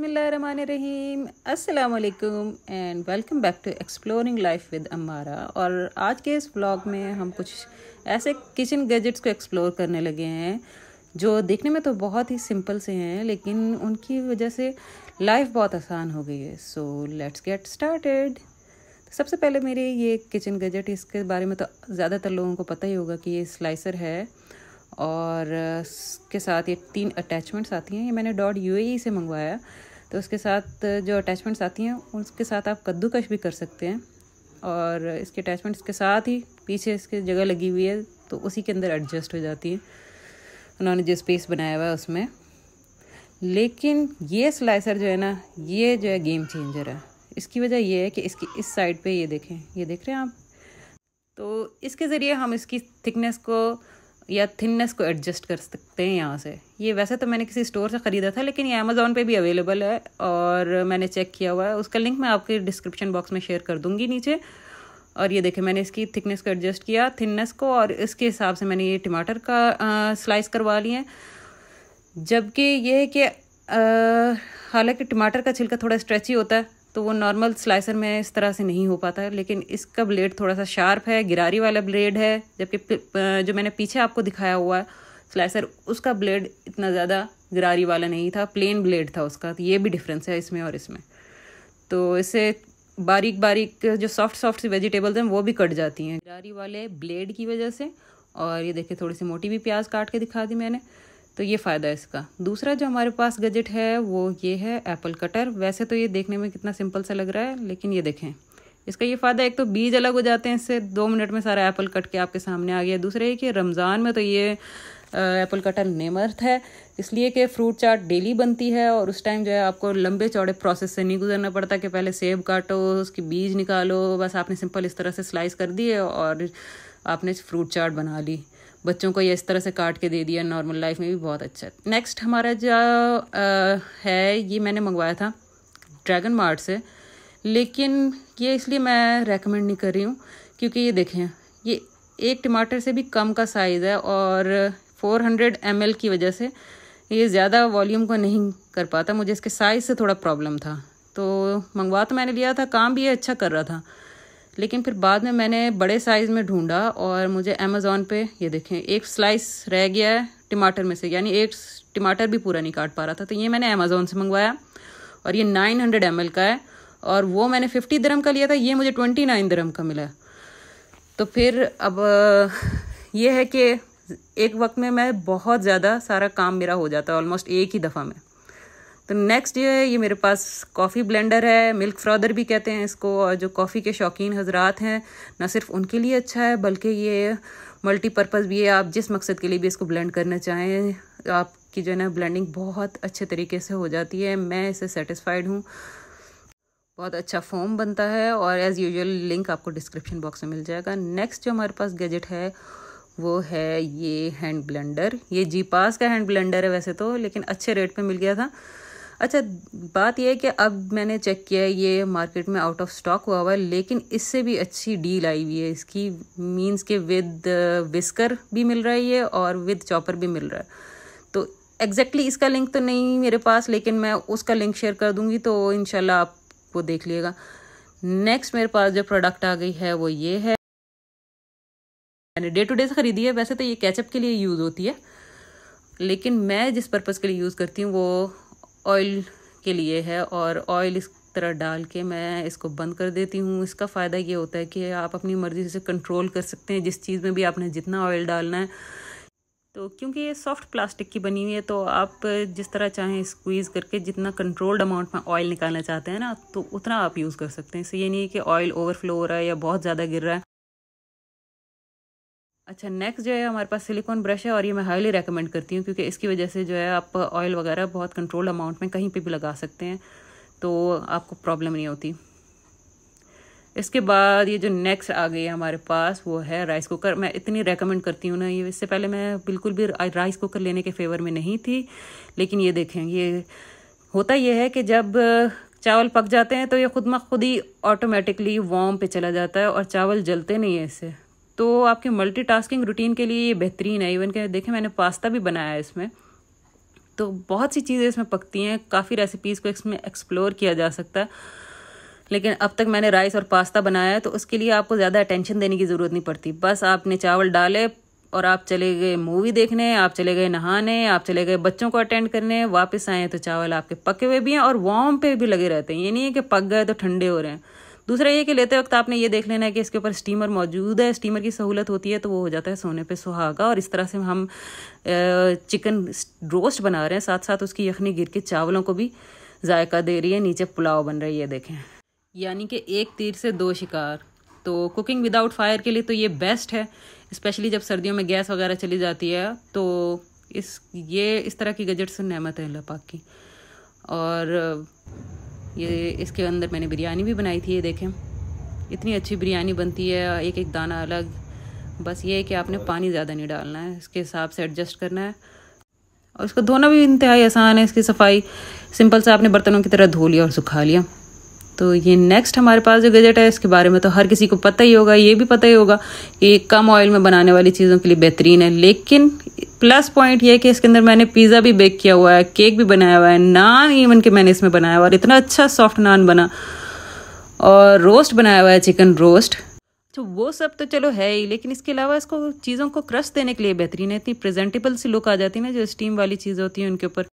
बसमीम अल्लाम and welcome back to exploring life with Ambara और आज के इस ब्लॉग में हम कुछ ऐसे किचन गैजेट्स को एक्सप्लोर करने लगे हैं जो देखने में तो बहुत ही सिंपल से हैं लेकिन उनकी वजह से लाइफ बहुत आसान हो गई है सो लेट्स गेट स्टार्टेड सबसे पहले मेरे ये किचन गैजेट इसके बारे में तो ज़्यादातर लोगों को पता ही होगा कि ये स्लाइसर है और इसके साथ ये तीन अटैचमेंट्स आती हैं ये मैंने डॉट यू से मंगवाया तो उसके साथ जो अटैचमेंट्स आती हैं उसके साथ आप कद्दूकश भी कर सकते हैं और इसके अटैचमेंट्स के साथ ही पीछे इसके जगह लगी हुई है तो उसी के अंदर एडजस्ट हो जाती है उन्होंने जो स्पेस बनाया हुआ है उसमें लेकिन ये स्लाइसर जो है ना ये जो है गेम चेंजर है इसकी वजह ये है कि इसकी इस साइड पे ये देखें ये देख रहे हैं आप तो इसके ज़रिए हम इसकी थिकनेस को या थिननेस को एडजस्ट कर सकते हैं यहाँ से ये वैसे तो मैंने किसी स्टोर से ख़रीदा था लेकिन ये अमेज़ोन पे भी अवेलेबल है और मैंने चेक किया हुआ है उसका लिंक मैं आपके डिस्क्रिप्शन बॉक्स में शेयर कर दूँगी नीचे और ये देखें मैंने इसकी थिकनेस को एडजस्ट किया थिननेस को और इसके हिसाब से मैंने ये टमाटर का आ, स्लाइस करवा लिए जबकि ये है कि हालांकि टमाटर का छिलका थोड़ा स्ट्रेची होता है तो वो नॉर्मल स्लाइसर में इस तरह से नहीं हो पाता है लेकिन इसका ब्लेड थोड़ा सा शार्प है गिरारी वाला ब्लेड है जबकि जो मैंने पीछे आपको दिखाया हुआ है स्लाइसर उसका ब्लेड इतना ज़्यादा गिरारी वाला नहीं था प्लेन ब्लेड था उसका तो ये भी डिफरेंस है इसमें और इसमें तो इसे बारीक बारीक जो सॉफ्ट सॉफ्ट सी वेजिटेबल्स हैं वो भी कट जाती हैं गिरारी वाले ब्लेड की वजह से और ये देखिए थोड़ी सी मोटी भी प्याज काट के दिखा दी मैंने तो ये फ़ायदा है इसका दूसरा जो हमारे पास गजट है वो ये है एप्पल कटर वैसे तो ये देखने में कितना सिंपल सा लग रहा है लेकिन ये देखें इसका ये फ़ायदा एक तो बीज अलग हो जाते हैं इससे दो मिनट में सारा एप्पल कट के आपके सामने आ गया दूसरे ये कि रमज़ान में तो ये एप्पल कटर नेमर्थ है इसलिए कि फ्रूट चाट डेली बनती है और उस टाइम जो है आपको लंबे चौड़े प्रोसेस से नहीं गुजरना पड़ता कि पहले सेब काटो उसकी बीज निकालो बस आपने सिंपल इस तरह से स्लाइस कर दिए और आपने फ्रूट चाट बना ली बच्चों को ये इस तरह से काट के दे दिया नॉर्मल लाइफ में भी बहुत अच्छा है नेक्स्ट हमारा जो है ये मैंने मंगवाया था ड्रैगन मार्ट से लेकिन ये इसलिए मैं रेकमेंड नहीं कर रही हूँ क्योंकि ये देखें ये एक टमाटर से भी कम का साइज़ है और 400 हंड्रेड की वजह से ये ज़्यादा वॉल्यूम को नहीं कर पाता मुझे इसके साइज़ से थोड़ा प्रॉब्लम था तो मंगवा तो मैंने लिया था काम भी ये अच्छा कर रहा था लेकिन फिर बाद में मैंने बड़े साइज़ में ढूंढा और मुझे अमेज़ोन पे ये देखें एक स्लाइस रह गया है टमाटर में से यानी एक टमाटर भी पूरा नहीं काट पा रहा था तो ये मैंने अमेज़ोन से मंगवाया और ये नाइन हंड्रेड एम एल का है और वो मैंने फिफ्टी दरम का लिया था ये मुझे ट्वेंटी नाइन दरम का मिला तो फिर अब ये है कि एक वक्त में मैं बहुत ज़्यादा सारा काम मेरा हो जाता है ऑलमोस्ट एक ही दफ़ा में तो नेक्स्ट ये ये मेरे पास कॉफ़ी ब्लेंडर है मिल्क फ्रॉदर भी कहते हैं इसको और जो कॉफ़ी के शौकीन हजरात हैं ना सिर्फ उनके लिए अच्छा है बल्कि ये मल्टीपर्पज़ भी है आप जिस मकसद के लिए भी इसको ब्लेंड करना चाहें आपकी जो है ना ब्लेंडिंग बहुत अच्छे तरीके से हो जाती है मैं इसे सेटिस्फाइड हूँ बहुत अच्छा फॉर्म बनता है और एज़ यूजल लिंक आपको डिस्क्रिप्शन बॉक्स में मिल जाएगा नेक्स्ट जो हमारे पास गैजेट है वो है ये हैंड ब्लेंडर ये जी पास का हैंड ब्लेंडर है वैसे तो लेकिन अच्छे रेट पे मिल गया था अच्छा बात यह है कि अब मैंने चेक किया है ये मार्केट में आउट ऑफ स्टॉक हुआ हुआ है लेकिन इससे भी अच्छी डील आई हुई है इसकी मीन्स के विद विस्कर भी मिल रहा है ये और विद चॉपर भी मिल रहा है तो एग्जैक्टली exactly इसका लिंक तो नहीं मेरे पास लेकिन मैं उसका लिंक शेयर कर दूंगी तो इनशाला आप वो देख लीजिएगा नेक्स्ट मेरे पास जो प्रोडक्ट आ गई है वो ये है मैंने डे टू डे से ख़रीदी है वैसे तो ये कैचअप के लिए यूज़ होती है लेकिन मैं जिस पर्पज़ के लिए यूज़ करती हूँ वो ऑयल के लिए है और ऑयल इस तरह डाल के मैं इसको बंद कर देती हूँ इसका फ़ायदा ये होता है कि आप अपनी मर्ज़ी से कंट्रोल कर सकते हैं जिस चीज़ में भी आपने जितना ऑयल डालना है तो क्योंकि ये सॉफ्ट प्लास्टिक की बनी हुई है तो आप जिस तरह चाहें स्क्वीज़ करके जितना कंट्रोल्ड अमाउंट में ऑयल निकालना चाहते हैं ना तो उतना आप यूज़ कर सकते हैं इससे ये नहीं है कि ऑयल ओवरफ्लो हो रहा है या बहुत ज़्यादा गिर रहा है अच्छा नेक्स्ट जो है हमारे पास सिलिकॉन ब्रश है और ये मैं हाईली रेकमेंड करती हूँ क्योंकि इसकी वजह से जो है आप ऑयल वगैरह बहुत कंट्रोल अमाउंट में कहीं पे भी लगा सकते हैं तो आपको प्रॉब्लम नहीं होती इसके बाद ये जो नेक्स्ट आ गई है हमारे पास वो है राइस कुकर मैं इतनी रेकमेंड करती हूँ ना ये इससे पहले मैं बिल्कुल भी राइस कुकर लेने के फेवर में नहीं थी लेकिन ये देखें ये होता यह है कि जब चावल पक जाते हैं तो ये खुद म खुद ही ऑटोमेटिकली वॉम पे चला जाता है और चावल जलते नहीं है इससे तो आपके मल्टीटास्किंग रूटीन के लिए ये बेहतरीन है इवन के देखें मैंने पास्ता भी बनाया है इसमें तो बहुत सी चीज़ें इसमें पकती हैं काफ़ी रेसिपीज़ को इसमें एक्सप्लोर किया जा सकता है लेकिन अब तक मैंने राइस और पास्ता बनाया है तो उसके लिए आपको ज़्यादा अटेंशन देने की ज़रूरत नहीं पड़ती बस आपने चावल डाले और आप चले गए मूवी देखने आप चले गए नहाने आप चले गए बच्चों को अटेंड करने वापस आए तो चावल आपके पके हुए भी हैं और वार्म पे भी लगे रहते हैं ये नहीं है कि पक गए तो ठंडे हो रहे हैं दूसरा ये कि लेते वक्त आपने ये देख लेना है कि इसके ऊपर स्टीमर मौजूद है स्टीमर की सहूलत होती है तो वो हो जाता है सोने पे सुहागा और इस तरह से हम चिकन रोस्ट बना रहे हैं साथ साथ उसकी यखनी गिर के चावलों को भी जायका दे रही है नीचे पुलाव बन रही है देखें यानी कि एक तीर से दो शिकार तो कुकिंग विदाउट फायर के लिए तो ये बेस्ट है स्पेशली जब सर्दियों में गैस वगैरह चली जाती है तो इस ये इस तरह की गजट से नमत है अल्लाह पाक की और ये इसके अंदर मैंने बिरयानी भी बनाई थी ये देखें इतनी अच्छी बिरयानी बनती है एक एक दाना अलग बस ये है कि आपने पानी ज़्यादा नहीं डालना है इसके हिसाब से एडजस्ट करना है और इसको धोना भी इंतहाई आसान है इसकी सफाई सिंपल से आपने बर्तनों की तरह धो लिया और सुखा लिया तो ये नेक्स्ट हमारे पास जो गजट है इसके बारे में तो हर किसी को पता ही होगा ये भी पता ही होगा कि कम ऑयल में बनाने वाली चीज़ों के लिए बेहतरीन है लेकिन प्लस पॉइंट ये कि इसके अंदर मैंने पिज़्ज़ा भी बेक किया हुआ है केक भी बनाया हुआ है नान इवन के मैंने इसमें बनाया हुआ और इतना अच्छा सॉफ्ट नान बना और रोस्ट बनाया हुआ है चिकन रोस्ट तो वो सब तो चलो है ही लेकिन इसके अलावा इसको चीज़ों को क्रश देने के लिए बेहतरीन है इतनी प्रेजेंटेबल सी लुक आ जाती है ना जो स्टीम वाली चीज़ होती है उनके ऊपर